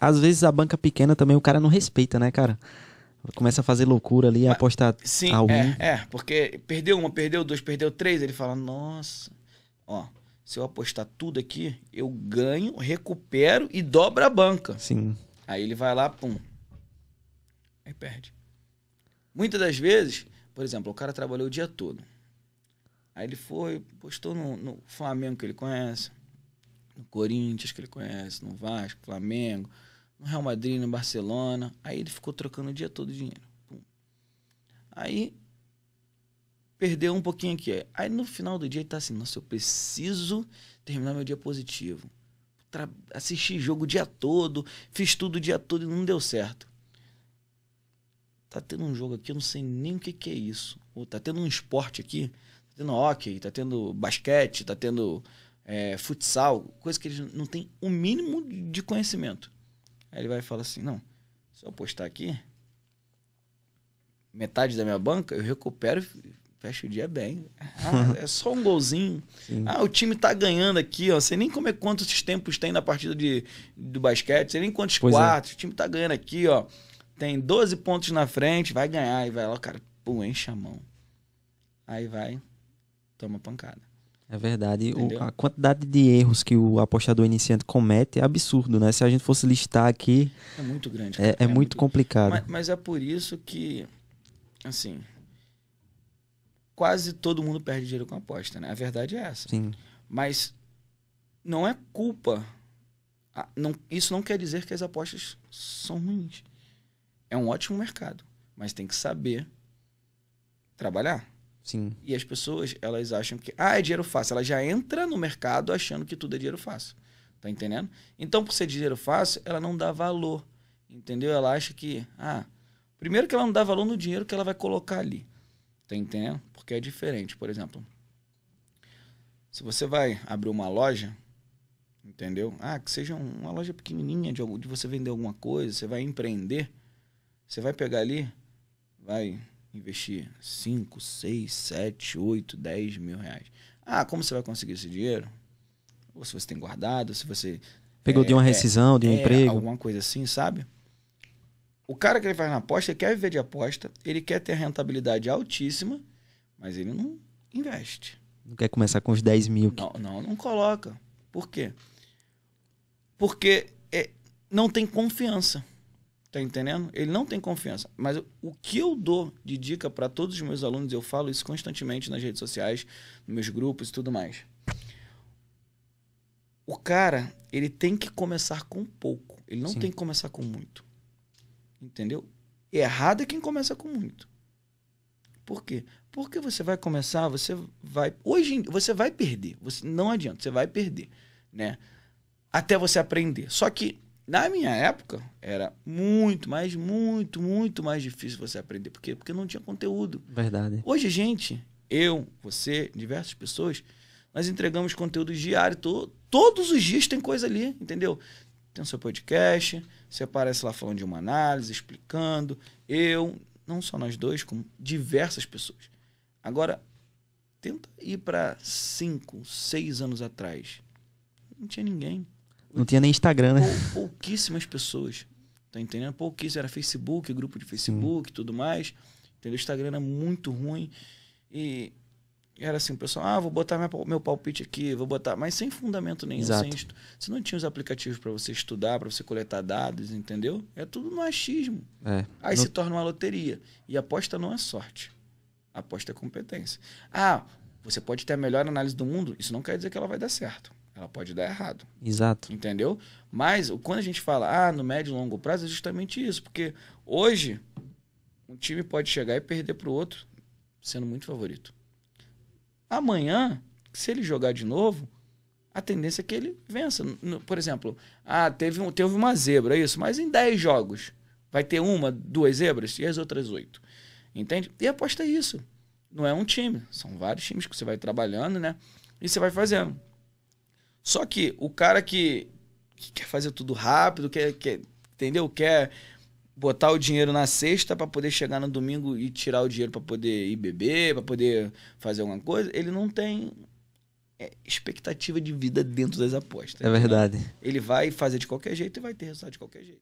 às vezes a banca pequena também o cara não respeita, né, cara? Começa a fazer loucura ali, Mas, apostar sim, a win. É, é, porque perdeu uma, perdeu duas, perdeu três, ele fala, nossa, ó, se eu apostar tudo aqui, eu ganho, recupero e dobro a banca. Sim. Aí ele vai lá, pum, aí perde. Muitas das vezes, por exemplo, o cara trabalhou o dia todo. Aí ele foi, postou no, no Flamengo que ele conhece, no Corinthians, que ele conhece, no Vasco, Flamengo, no Real Madrid, no Barcelona. Aí ele ficou trocando o dia todo dinheiro. Pum. Aí perdeu um pouquinho aqui. Aí no final do dia ele tá assim, nossa, eu preciso terminar meu dia positivo. Tra assisti jogo o dia todo, fiz tudo o dia todo e não deu certo. Tá tendo um jogo aqui, eu não sei nem o que, que é isso. Ou tá tendo um esporte aqui, tá tendo hockey, tá tendo basquete, tá tendo é, futsal, coisa que eles não têm o mínimo de conhecimento. Aí ele vai falar assim: não, se eu postar aqui, metade da minha banca, eu recupero fecha o dia bem. Ah, é só um golzinho. Sim. Ah, o time tá ganhando aqui, ó. Você nem como é quantos tempos tem na partida de, do basquete, você nem quantos pois quartos. É. O time tá ganhando aqui, ó. Tem 12 pontos na frente, vai ganhar. E vai lá, cara, pum, enche a mão. Aí vai, toma pancada. É verdade. O, a quantidade de erros que o apostador iniciante comete é absurdo, né? Se a gente fosse listar aqui. É muito grande. É, é, é, muito, muito complicado. Mas, mas, é por isso que, assim. Quase todo mundo perde dinheiro com aposta, né? A verdade é essa. Sim. Mas não é culpa. Ah, não, isso não quer dizer que as apostas são ruins. É um ótimo mercado. Mas tem que saber trabalhar. Sim. E as pessoas, elas acham que, ah, é dinheiro fácil. Ela já entra no mercado achando que tudo é dinheiro fácil. Tá entendendo? Então, por ser dinheiro fácil, ela não dá valor. Entendeu? Ela acha que, ah, primeiro que ela não dá valor no dinheiro que ela vai colocar ali. Tá entendendo? Porque é diferente. Por exemplo, se você vai abrir uma loja, entendeu? Ah, que seja uma loja pequenininha de, de você vender alguma coisa, você vai empreender, você vai pegar ali, vai investir 5, 6, 7, 8, 10 mil reais. Ah, como você vai conseguir esse dinheiro? Ou se você tem guardado, se você. Pegou é, de uma é, é, rescisão, é, de um é, emprego. Alguma coisa assim, sabe? O cara que ele faz na aposta, ele quer viver de aposta, ele quer ter rentabilidade altíssima, mas ele não investe. Não quer começar com os 10 mil. Não, não, não coloca. Por quê? Porque é, não tem confiança. Tá entendendo? Ele não tem confiança. Mas o que eu dou de dica para todos os meus alunos, eu falo isso constantemente nas redes sociais, nos meus grupos e tudo mais. O cara, ele tem que começar com pouco. Ele não Sim. tem que começar com muito. Entendeu? Errado é quem começa com muito. Por quê? Porque você vai começar, você vai. Hoje você vai perder. Você, não adianta, você vai perder. Né? Até você aprender. Só que na minha época, era muito, mas muito, muito mais difícil você aprender. Por quê? Porque não tinha conteúdo. Verdade. Hoje, gente, eu, você, diversas pessoas, nós entregamos conteúdo diário. To, todos os dias tem coisa ali, entendeu? Tem o seu podcast, você aparece lá falando de uma análise, explicando. Eu, não só nós dois, como diversas pessoas. Agora, tenta ir para cinco, seis anos atrás. Não tinha ninguém. Não tinha nem Instagram, né? Pou, pouquíssimas pessoas. Tá entendendo? Pouquíssimo. Era Facebook, grupo de Facebook e tudo mais. Entendeu? O Instagram era muito ruim. E era assim, o pessoal, ah, vou botar minha, meu palpite aqui, vou botar. Mas sem fundamento nenhum. Exato. Sem, você não tinha os aplicativos para você estudar, para você coletar dados, entendeu? É tudo no achismo. É. Aí se torna uma loteria. E aposta não é sorte. Aposta é competência. Ah, você pode ter a melhor análise do mundo, isso não quer dizer que ela vai dar certo ela pode dar errado. Exato. Entendeu? Mas quando a gente fala, ah, no médio e longo prazo, é justamente isso. Porque hoje, um time pode chegar e perder para o outro, sendo muito favorito. Amanhã, se ele jogar de novo, a tendência é que ele vença. Por exemplo, ah, teve, um, teve uma zebra, isso, mas em 10 jogos vai ter uma, duas zebras e as outras oito. Entende? E aposta isso. Não é um time, são vários times que você vai trabalhando, né? E você vai fazendo. Só que o cara que, que quer fazer tudo rápido, quer, quer, entendeu? Quer botar o dinheiro na sexta para poder chegar no domingo e tirar o dinheiro para poder ir beber, para poder fazer alguma coisa, ele não tem é, expectativa de vida dentro das apostas. É verdade. Né? Ele vai fazer de qualquer jeito e vai ter resultado de qualquer jeito.